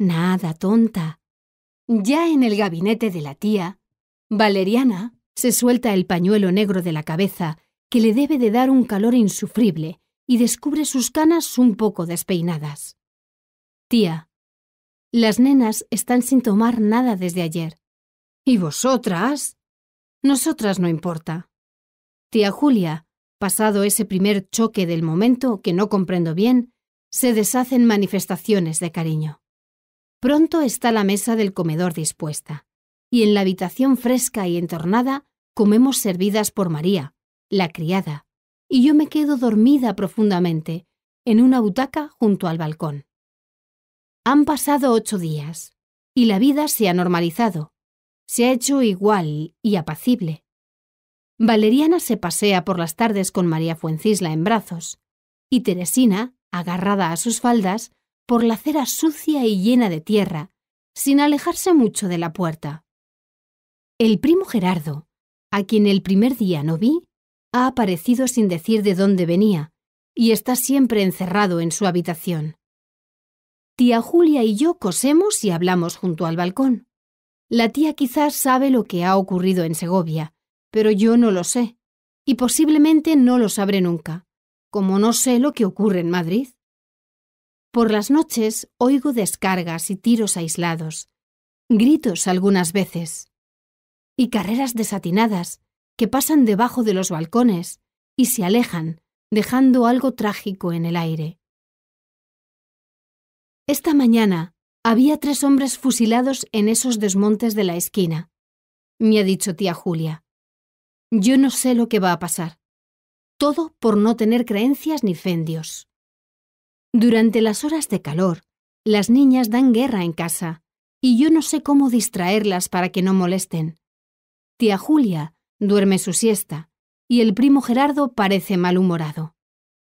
Nada, tonta. Ya en el gabinete de la tía, Valeriana se suelta el pañuelo negro de la cabeza que le debe de dar un calor insufrible y descubre sus canas un poco despeinadas. Tía, las nenas están sin tomar nada desde ayer. ¿Y vosotras? Nosotras no importa. Tía Julia, pasado ese primer choque del momento que no comprendo bien, se deshacen manifestaciones de cariño. Pronto está la mesa del comedor dispuesta, y en la habitación fresca y entornada comemos servidas por María, la criada, y yo me quedo dormida profundamente, en una butaca junto al balcón. Han pasado ocho días, y la vida se ha normalizado, se ha hecho igual y apacible. Valeriana se pasea por las tardes con María Fuencisla en brazos, y Teresina, agarrada a sus faldas, por la cera sucia y llena de tierra, sin alejarse mucho de la puerta. El primo Gerardo, a quien el primer día no vi, ha aparecido sin decir de dónde venía y está siempre encerrado en su habitación. Tía Julia y yo cosemos y hablamos junto al balcón. La tía quizás sabe lo que ha ocurrido en Segovia, pero yo no lo sé, y posiblemente no lo sabré nunca, como no sé lo que ocurre en Madrid. Por las noches oigo descargas y tiros aislados, gritos algunas veces, y carreras desatinadas que pasan debajo de los balcones y se alejan, dejando algo trágico en el aire. Esta mañana había tres hombres fusilados en esos desmontes de la esquina, me ha dicho tía Julia. Yo no sé lo que va a pasar. Todo por no tener creencias ni fendios». Durante las horas de calor, las niñas dan guerra en casa, y yo no sé cómo distraerlas para que no molesten. Tía Julia duerme su siesta, y el primo Gerardo parece malhumorado.